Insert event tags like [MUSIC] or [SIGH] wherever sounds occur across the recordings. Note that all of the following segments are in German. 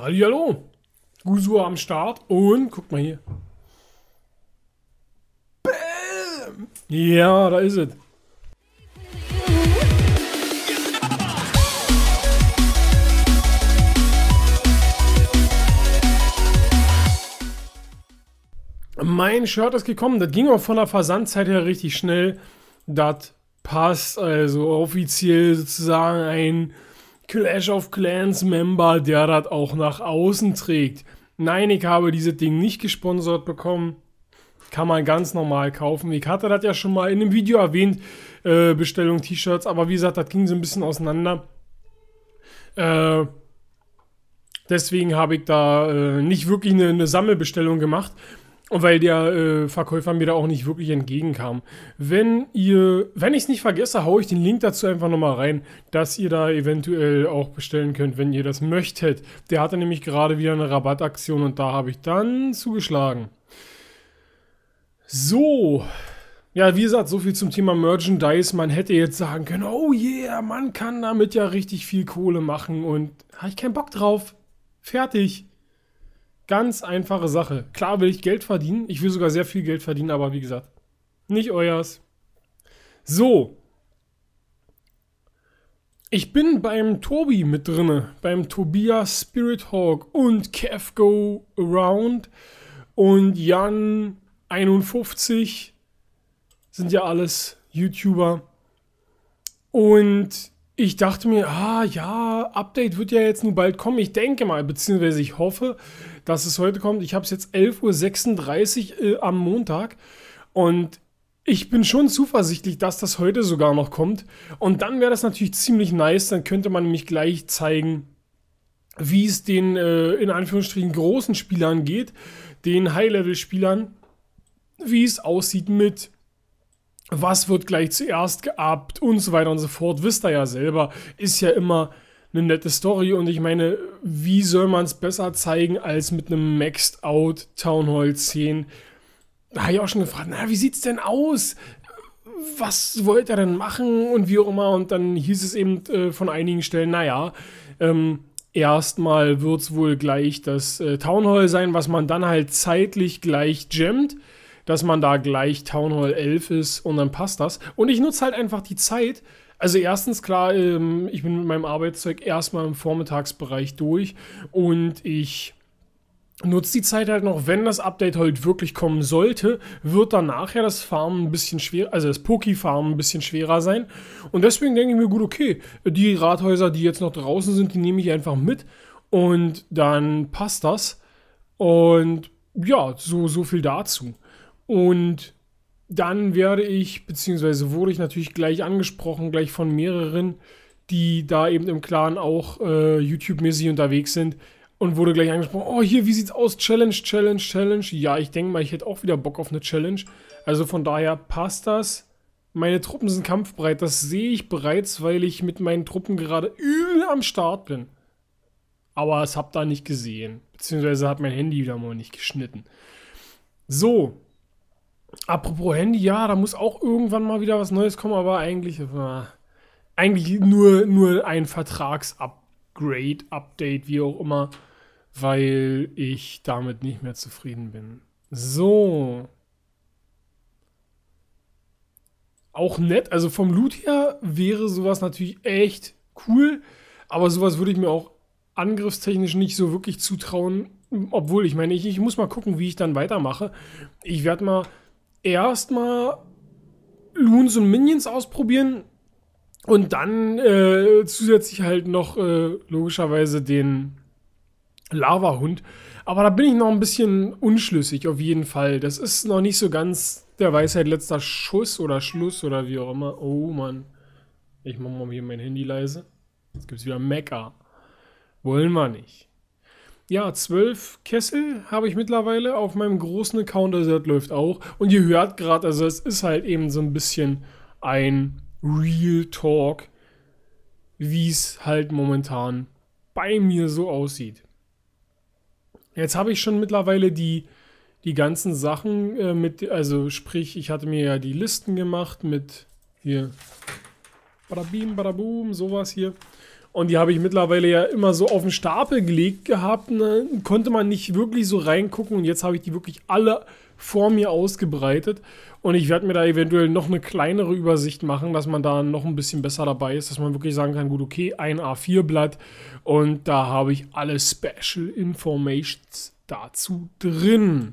Hallihallo. Gusur am Start und guck mal hier. Bam. Ja, da ist es. Mein Shirt ist gekommen. Das ging auch von der Versandzeit her richtig schnell. Das passt also offiziell sozusagen ein Clash of Clans Member, der das auch nach außen trägt. Nein, ich habe dieses Ding nicht gesponsert bekommen. Kann man ganz normal kaufen. Ich hatte das ja schon mal in einem Video erwähnt, äh, Bestellung T-Shirts, aber wie gesagt, das ging so ein bisschen auseinander. Äh, deswegen habe ich da äh, nicht wirklich eine, eine Sammelbestellung gemacht. Und weil der äh, Verkäufer mir da auch nicht wirklich entgegenkam. Wenn ihr, wenn ich es nicht vergesse, haue ich den Link dazu einfach nochmal rein, dass ihr da eventuell auch bestellen könnt, wenn ihr das möchtet. Der hatte nämlich gerade wieder eine Rabattaktion und da habe ich dann zugeschlagen. So. Ja, wie gesagt, so viel zum Thema Merchandise. Man hätte jetzt sagen können, oh yeah, man kann damit ja richtig viel Kohle machen und habe ich keinen Bock drauf. Fertig. Ganz einfache Sache. Klar will ich Geld verdienen. Ich will sogar sehr viel Geld verdienen, aber wie gesagt, nicht euers. So. Ich bin beim Tobi mit drinne, beim Tobias Spirit Hawk und Kev Go Around und Jan 51 sind ja alles YouTuber. Und ich dachte mir, ah ja, Update wird ja jetzt nun bald kommen. Ich denke mal, beziehungsweise ich hoffe, dass es heute kommt. Ich habe es jetzt 11.36 Uhr äh, am Montag und ich bin schon zuversichtlich, dass das heute sogar noch kommt. Und dann wäre das natürlich ziemlich nice. Dann könnte man nämlich gleich zeigen, wie es den äh, in Anführungsstrichen großen Spielern geht, den High-Level-Spielern, wie es aussieht mit was wird gleich zuerst geabt und so weiter und so fort, wisst ihr ja selber, ist ja immer eine nette Story und ich meine, wie soll man es besser zeigen als mit einem Maxed Out Town Hall 10? Da habe ich auch schon gefragt, na, wie sieht's denn aus? Was wollt ihr denn machen und wie auch immer? Und dann hieß es eben äh, von einigen Stellen, naja, ähm, erstmal wird es wohl gleich das äh, Town Hall sein, was man dann halt zeitlich gleich jammt dass man da gleich Town Hall 11 ist und dann passt das. Und ich nutze halt einfach die Zeit. Also erstens, klar, ähm, ich bin mit meinem Arbeitszeug erstmal im Vormittagsbereich durch und ich nutze die Zeit halt noch, wenn das Update heute halt wirklich kommen sollte, wird dann nachher ja das Farmen ein bisschen schwerer, also das Poki-Farmen ein bisschen schwerer sein. Und deswegen denke ich mir, gut, okay, die Rathäuser, die jetzt noch draußen sind, die nehme ich einfach mit und dann passt das. Und ja, so, so viel dazu. Und dann werde ich, beziehungsweise wurde ich natürlich gleich angesprochen, gleich von mehreren, die da eben im Clan auch äh, YouTube-mäßig unterwegs sind und wurde gleich angesprochen, oh hier, wie sieht's aus? Challenge, Challenge, Challenge. Ja, ich denke mal, ich hätte auch wieder Bock auf eine Challenge. Also von daher passt das. Meine Truppen sind kampfbereit, das sehe ich bereits, weil ich mit meinen Truppen gerade übel am Start bin. Aber es hab da nicht gesehen. Beziehungsweise hat mein Handy wieder mal nicht geschnitten. So, Apropos Handy, ja, da muss auch irgendwann mal wieder was Neues kommen, aber eigentlich, na, äh, eigentlich nur, nur ein Vertragsupgrade, Update, wie auch immer, weil ich damit nicht mehr zufrieden bin. So. Auch nett, also vom Loot her wäre sowas natürlich echt cool, aber sowas würde ich mir auch angriffstechnisch nicht so wirklich zutrauen, obwohl ich meine, ich, ich muss mal gucken, wie ich dann weitermache. Ich werde mal erstmal Loons und Minions ausprobieren und dann äh, zusätzlich halt noch äh, logischerweise den Lava-Hund. Aber da bin ich noch ein bisschen unschlüssig, auf jeden Fall. Das ist noch nicht so ganz der Weisheit letzter Schuss oder Schluss oder wie auch immer. Oh Mann. Ich mache mal hier mein Handy leise. Jetzt gibt es wieder Mecker. Wollen wir nicht ja, zwölf Kessel habe ich mittlerweile auf meinem großen Account, also das läuft auch. Und ihr hört gerade, also es ist halt eben so ein bisschen ein Real Talk, wie es halt momentan bei mir so aussieht. Jetzt habe ich schon mittlerweile die, die ganzen Sachen äh, mit, also sprich, ich hatte mir ja die Listen gemacht mit hier, badabim, badaboom, sowas hier. Und die habe ich mittlerweile ja immer so auf den Stapel gelegt gehabt. Ne? Konnte man nicht wirklich so reingucken. Und jetzt habe ich die wirklich alle vor mir ausgebreitet. Und ich werde mir da eventuell noch eine kleinere Übersicht machen, dass man da noch ein bisschen besser dabei ist, dass man wirklich sagen kann, gut, okay, ein A4-Blatt und da habe ich alle Special Informations dazu drin.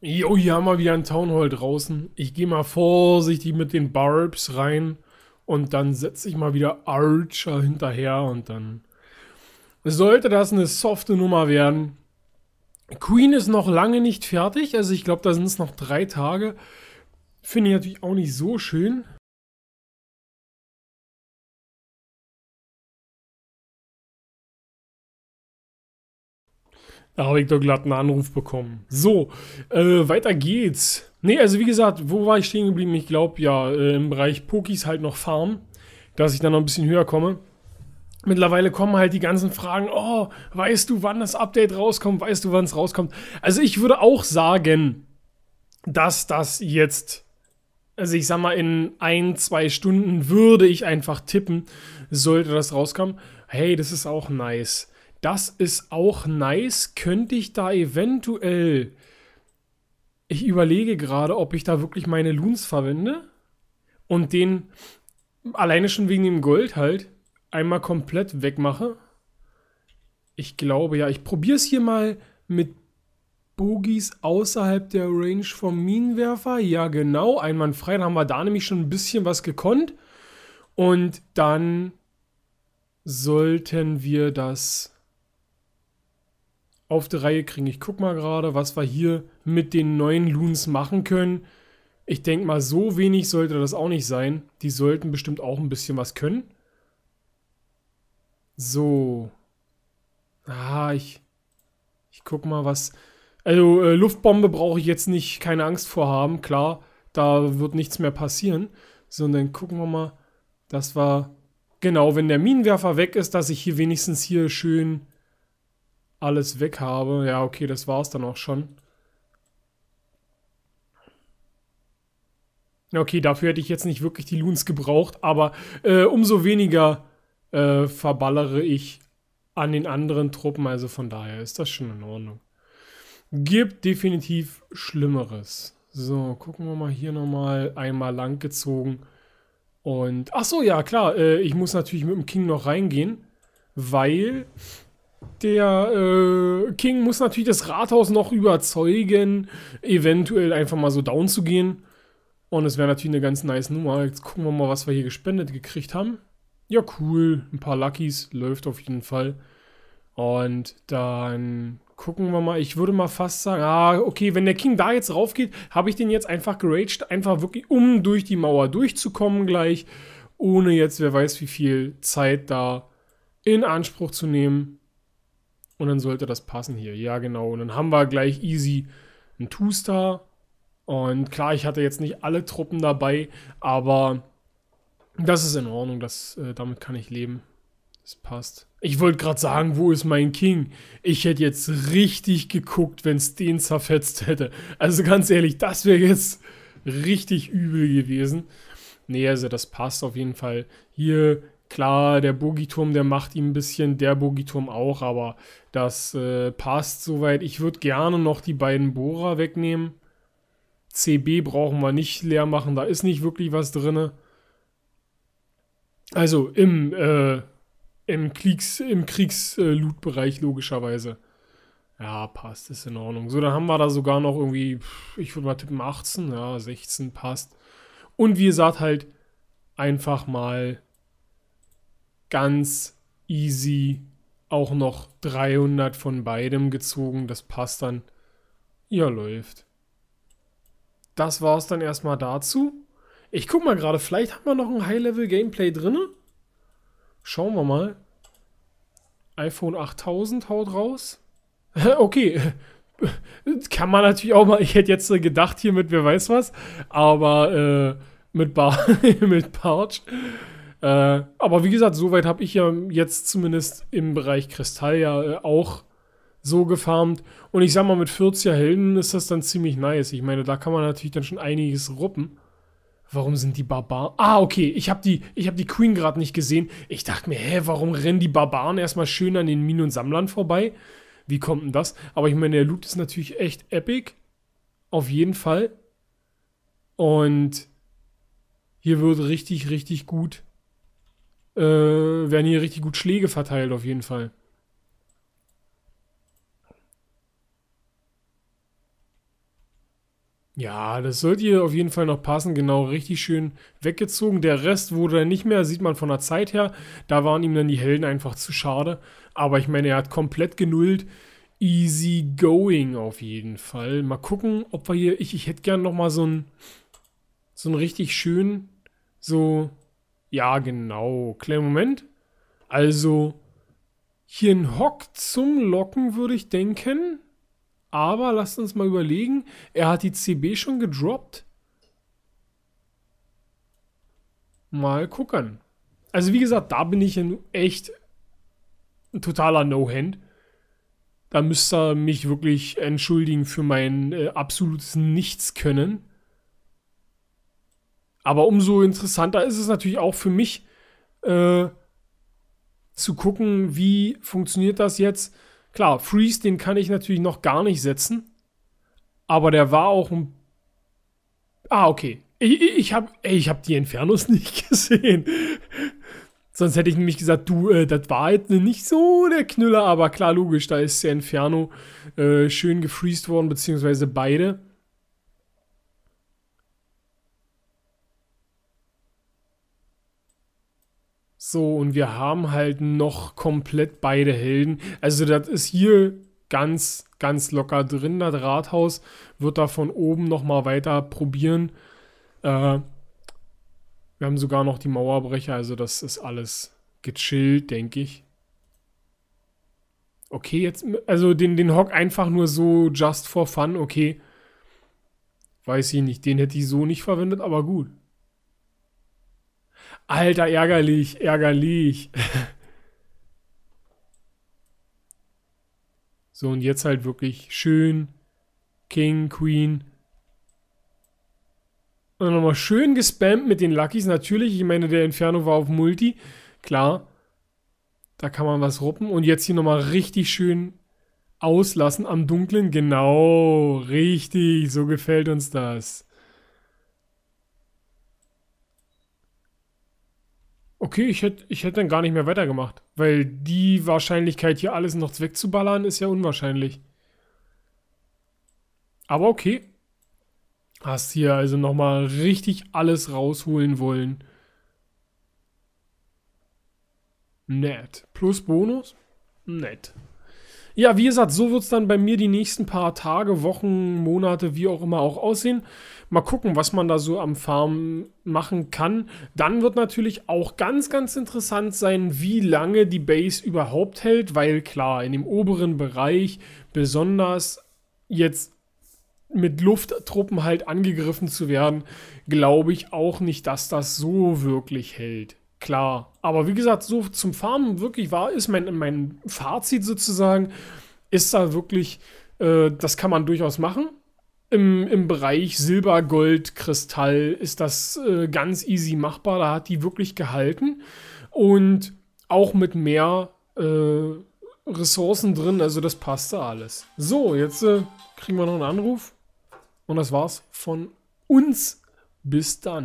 Jo, hier haben wir wieder ein Hall draußen. Ich gehe mal vorsichtig mit den Barbs rein. Und dann setze ich mal wieder Archer hinterher und dann sollte das eine softe Nummer werden. Queen ist noch lange nicht fertig. Also ich glaube, da sind es noch drei Tage. Finde ich natürlich auch nicht so schön. Da habe ich doch glatt einen Anruf bekommen. So, äh, weiter geht's. Nee, also wie gesagt, wo war ich stehen geblieben? Ich glaube ja, äh, im Bereich Pokis halt noch Farm, dass ich dann noch ein bisschen höher komme. Mittlerweile kommen halt die ganzen Fragen, oh, weißt du, wann das Update rauskommt? Weißt du, wann es rauskommt? Also ich würde auch sagen, dass das jetzt, also ich sag mal, in ein, zwei Stunden würde ich einfach tippen, sollte das rauskommen. Hey, das ist auch nice. Das ist auch nice. Könnte ich da eventuell... Ich überlege gerade, ob ich da wirklich meine Loons verwende und den alleine schon wegen dem Gold halt einmal komplett wegmache. Ich glaube ja, ich probiere es hier mal mit Bogies außerhalb der Range vom Minenwerfer. Ja, genau, einwandfrei. Dann haben wir da nämlich schon ein bisschen was gekonnt. Und dann sollten wir das auf die Reihe kriegen. Ich guck mal gerade, was wir hier mit den neuen Loons machen können. Ich denke mal, so wenig sollte das auch nicht sein. Die sollten bestimmt auch ein bisschen was können. So. Ah, ich... Ich guck mal, was... Also, äh, Luftbombe brauche ich jetzt nicht, keine Angst vor haben. Klar, da wird nichts mehr passieren. Sondern gucken wir mal, dass wir... Genau, wenn der Minenwerfer weg ist, dass ich hier wenigstens hier schön alles weg habe. Ja, okay, das war es dann auch schon. Okay, dafür hätte ich jetzt nicht wirklich die Loons gebraucht, aber äh, umso weniger äh, verballere ich an den anderen Truppen, also von daher ist das schon in Ordnung. Gibt definitiv Schlimmeres. So, gucken wir mal hier nochmal einmal langgezogen. Und, ach so, ja, klar, äh, ich muss natürlich mit dem King noch reingehen, weil der äh, King muss natürlich das Rathaus noch überzeugen, eventuell einfach mal so down zu gehen. Und es wäre natürlich eine ganz nice Nummer. Jetzt gucken wir mal, was wir hier gespendet gekriegt haben. Ja, cool. Ein paar Luckys. Läuft auf jeden Fall. Und dann gucken wir mal. Ich würde mal fast sagen, ah, okay, wenn der King da jetzt rauf geht, habe ich den jetzt einfach geraged. Einfach wirklich, um durch die Mauer durchzukommen gleich. Ohne jetzt, wer weiß wie viel Zeit da in Anspruch zu nehmen. Und dann sollte das passen hier. Ja, genau. Und dann haben wir gleich easy einen Two-Star. Und klar, ich hatte jetzt nicht alle Truppen dabei, aber das ist in Ordnung. Das, äh, damit kann ich leben. Das passt. Ich wollte gerade sagen, wo ist mein King? Ich hätte jetzt richtig geguckt, wenn es den zerfetzt hätte. Also ganz ehrlich, das wäre jetzt richtig übel gewesen. Nee, also das passt auf jeden Fall. Hier Klar, der Bogiturm, der macht ihm ein bisschen, der Bogiturm auch, aber das äh, passt soweit. Ich würde gerne noch die beiden Bohrer wegnehmen. CB brauchen wir nicht leer machen, da ist nicht wirklich was drin. Also im, äh, im Kriegs-, im Kriegs-Loot-Bereich äh, logischerweise. Ja, passt, ist in Ordnung. So, dann haben wir da sogar noch irgendwie, ich würde mal tippen 18, ja, 16 passt. Und wie gesagt, halt einfach mal ganz easy auch noch 300 von beidem gezogen. Das passt dann. Ja, läuft. Das war es dann erstmal dazu. Ich guck mal gerade, vielleicht haben wir noch ein High-Level-Gameplay drin. Schauen wir mal. iPhone 8000 haut raus. [LAUGHS] okay. [LAUGHS] Kann man natürlich auch mal, ich hätte jetzt gedacht hier mit wer weiß was, aber äh, mit, Bar [LAUGHS] mit Bartsch. Äh, aber wie gesagt, soweit habe ich ja jetzt zumindest im Bereich Kristall ja äh, auch so gefarmt. Und ich sag mal, mit 40er Helden ist das dann ziemlich nice. Ich meine, da kann man natürlich dann schon einiges ruppen. Warum sind die Barbaren? Ah, okay, ich habe die, ich hab die Queen gerade nicht gesehen. Ich dachte mir, hä, warum rennen die Barbaren erstmal schön an den Minen und Sammlern vorbei? Wie kommt denn das? Aber ich meine, der Loot ist natürlich echt epic. Auf jeden Fall. Und hier wird richtig, richtig gut äh, werden hier richtig gut Schläge verteilt auf jeden Fall. Ja, das sollte hier auf jeden Fall noch passen. Genau, richtig schön weggezogen. Der Rest wurde dann nicht mehr, sieht man von der Zeit her. Da waren ihm dann die Helden einfach zu schade. Aber ich meine, er hat komplett genullt. Easy going auf jeden Fall. Mal gucken, ob wir hier... Ich, ich hätte gern nochmal so einen... So einen richtig schön... So... Ja, genau. Kleinen Moment. Also, hier ein Hock zum Locken würde ich denken. Aber lasst uns mal überlegen. Er hat die CB schon gedroppt. Mal gucken. Also wie gesagt, da bin ich in echt ein totaler No-Hand. Da müsst ihr mich wirklich entschuldigen für mein äh, absolutes Nichtskönnen. Aber umso interessanter ist es natürlich auch für mich, äh, zu gucken, wie funktioniert das jetzt. Klar, Freeze, den kann ich natürlich noch gar nicht setzen. Aber der war auch ein. Ah, okay. Ich, ich habe hab die Infernos [LAUGHS] nicht gesehen. Sonst hätte ich nämlich gesagt, du, äh, das war halt nicht so der Knüller, aber klar, logisch, da ist der Inferno äh, schön gefreezed worden, beziehungsweise beide. So, und wir haben halt noch komplett beide Helden. Also das ist hier ganz, ganz locker drin. Das Rathaus wird da von oben nochmal weiter probieren. Äh, wir haben sogar noch die Mauerbrecher, also das ist alles gechillt, denke ich. Okay, jetzt, also den, den Hock einfach nur so just for fun, okay. Weiß ich nicht, den hätte ich so nicht verwendet, aber gut. Alter, ärgerlich, ärgerlich. So, und jetzt halt wirklich schön King, Queen. Und nochmal schön gespammt mit den Luckys. Natürlich, ich meine, der Inferno war auf Multi. Klar, da kann man was ruppen. Und jetzt hier nochmal richtig schön auslassen am Dunklen. Genau, richtig, so gefällt uns das. Okay, ich hätte ich hätt dann gar nicht mehr weitergemacht. Weil die Wahrscheinlichkeit, hier alles noch wegzuballern, ist ja unwahrscheinlich. Aber okay. Hast hier also nochmal richtig alles rausholen wollen. Nett. Plus Bonus? Nett. Ja, wie gesagt, so wird es dann bei mir die nächsten paar Tage, Wochen, Monate, wie auch immer auch aussehen. Mal gucken, was man da so am Farm machen kann. Dann wird natürlich auch ganz, ganz interessant sein, wie lange die Base überhaupt hält, weil klar, in dem oberen Bereich besonders jetzt mit Lufttruppen halt angegriffen zu werden, glaube ich auch nicht, dass das so wirklich hält. Klar, aber wie gesagt, so zum Farmen wirklich war, ist mein, mein Fazit sozusagen, ist da wirklich, äh, das kann man durchaus machen. Im, Im Bereich Silber, Gold, Kristall ist das äh, ganz easy machbar. Da hat die wirklich gehalten. Und auch mit mehr äh, Ressourcen drin, also das passte alles. So, jetzt äh, kriegen wir noch einen Anruf. Und das war's von uns. Bis dann.